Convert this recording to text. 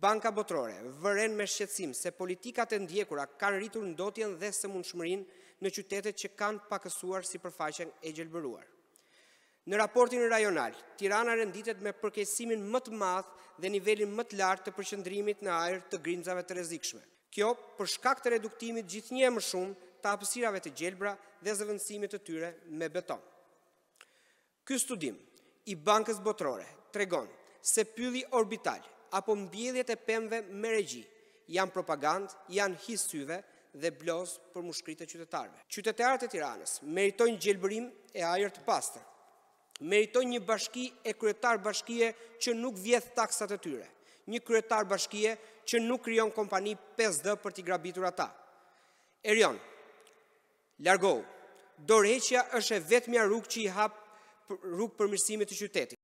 Banka Botrore vëren me shqetsim se politikat e ndjekura kanë rritur ndotjen dhe se mund shmërin në qytetet që kanë pakësuar si përfaqen e gjelbëruar. Në raportin rajonal, Tirana renditet me përkesimin më të madhë dhe nivelin më të lartë të përqëndrimit në ajer të grimzave të rezikshme. Kjo për shkak të reduktimit gjithë një më shumë të apësirave të gjelbra dhe zëvëndësimit të tyre me beton. Ky studim i bankës botrore tregon se pylli orbitalë apo mbjedhjet e pemve me regji, janë propagandë, janë hisyve dhe blos për mushkrit e qytetarve. Qytetarët e tiranës meritojnë gjelbërim e ajer të pastër, meritojnë një bashki e kryetar bashkije që nuk vjetë taksat e tyre, një kryetar bashkije që nuk kryon kompani 5D për t'i grabitur ata. Erion, largohu, doreqja është e vetëmja rrug që i hapë rrug përmirësimit të qytetit.